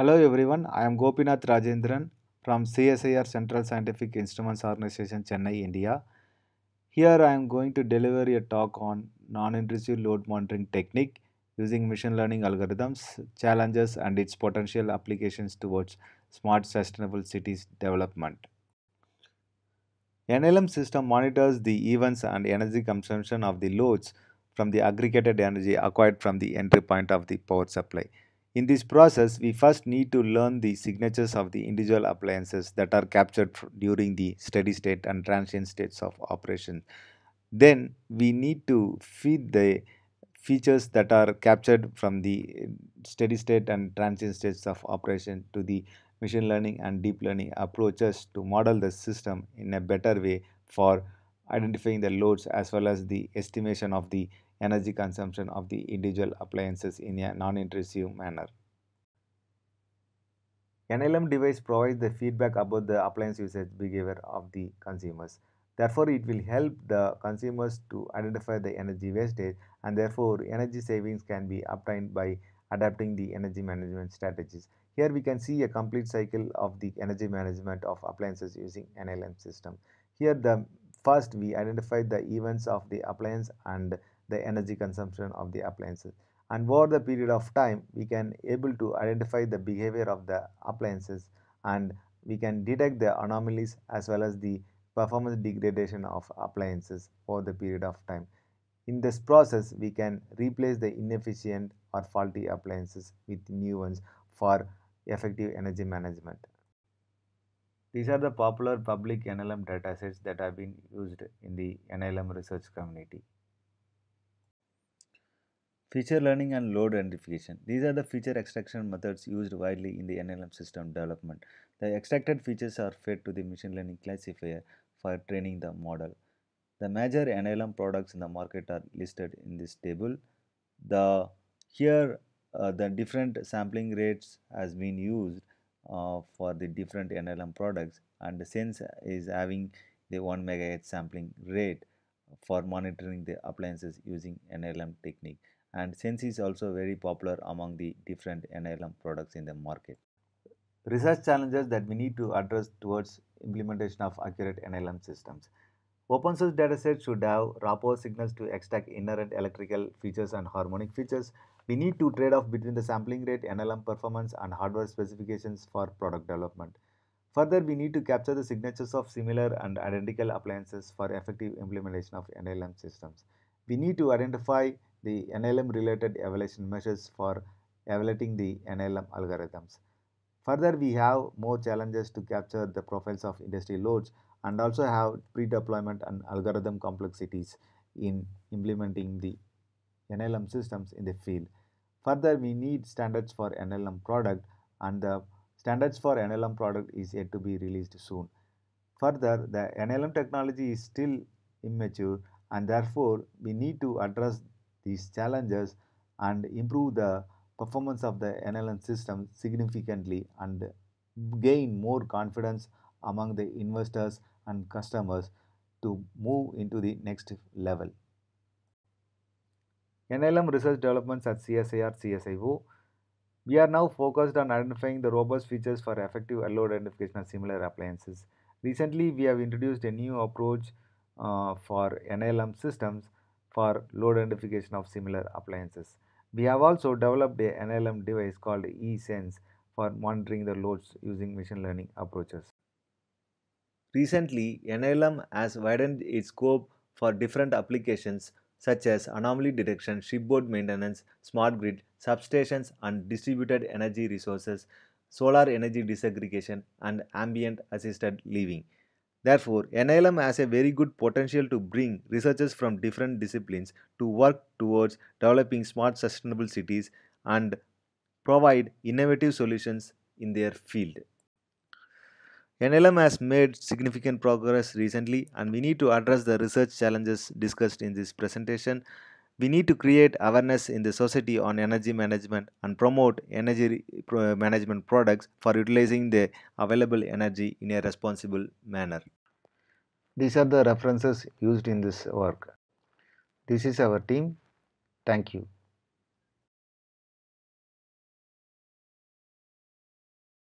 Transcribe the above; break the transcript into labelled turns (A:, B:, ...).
A: Hello everyone, I am Gopinath Rajendran from CSIR Central Scientific Instruments Organization Chennai, India. Here I am going to deliver a talk on non-intrusive load monitoring technique using machine learning algorithms, challenges and its potential applications towards smart sustainable cities development. NLM system monitors the events and energy consumption of the loads from the aggregated energy acquired from the entry point of the power supply. In this process, we first need to learn the signatures of the individual appliances that are captured during the steady state and transient states of operation. Then we need to feed the features that are captured from the uh, steady state and transient states of operation to the machine learning and deep learning approaches to model the system in a better way for identifying the loads as well as the estimation of the energy consumption of the individual appliances in a non-intrusive manner. NLM device provides the feedback about the appliance usage behavior of the consumers. Therefore, it will help the consumers to identify the energy wastage and therefore energy savings can be obtained by adapting the energy management strategies. Here we can see a complete cycle of the energy management of appliances using NLM system. Here the first we identify the events of the appliance and the energy consumption of the appliances and over the period of time we can able to identify the behavior of the appliances and we can detect the anomalies as well as the performance degradation of appliances over the period of time. In this process we can replace the inefficient or faulty appliances with new ones for effective energy management. These are the popular public NLM datasets that have been used in the NLM research community. Feature learning and load identification. These are the feature extraction methods used widely in the NLM system development. The extracted features are fed to the machine learning classifier for training the model. The major NLM products in the market are listed in this table. The here uh, the different sampling rates has been used uh, for the different NLM products and since sense is having the 1 megahertz sampling rate for monitoring the appliances using NLM technique and Sense is also very popular among the different NLM products in the market. Research challenges that we need to address towards implementation of accurate NLM systems. Open source datasets should have rapport signals to extract inherent electrical features and harmonic features. We need to trade off between the sampling rate, NLM performance, and hardware specifications for product development. Further, we need to capture the signatures of similar and identical appliances for effective implementation of NLM systems. We need to identify the NLM related evaluation measures for evaluating the NLM algorithms. Further, we have more challenges to capture the profiles of industry loads and also have pre-deployment and algorithm complexities in implementing the NLM systems in the field. Further, we need standards for NLM product and the standards for NLM product is yet to be released soon. Further, the NLM technology is still immature and therefore we need to address these challenges and improve the performance of the NLN system significantly and gain more confidence among the investors and customers to move into the next level. NLM research developments at CSIR CSIO. We are now focused on identifying the robust features for effective load identification of similar appliances. Recently, we have introduced a new approach uh, for NLM systems for load identification of similar appliances. We have also developed a NLM device called eSense for monitoring the loads using machine learning approaches. Recently, NLM has widened its scope for different applications such as anomaly detection, shipboard maintenance, smart grid, substations and distributed energy resources, solar energy disaggregation and ambient assisted living. Therefore, NLM has a very good potential to bring researchers from different disciplines to work towards developing smart sustainable cities and provide innovative solutions in their field. NLM has made significant progress recently and we need to address the research challenges discussed in this presentation we need to create awareness in the society on energy management and promote energy management products for utilizing the available energy in a responsible manner. These are the references used in this work. This is our team. Thank you.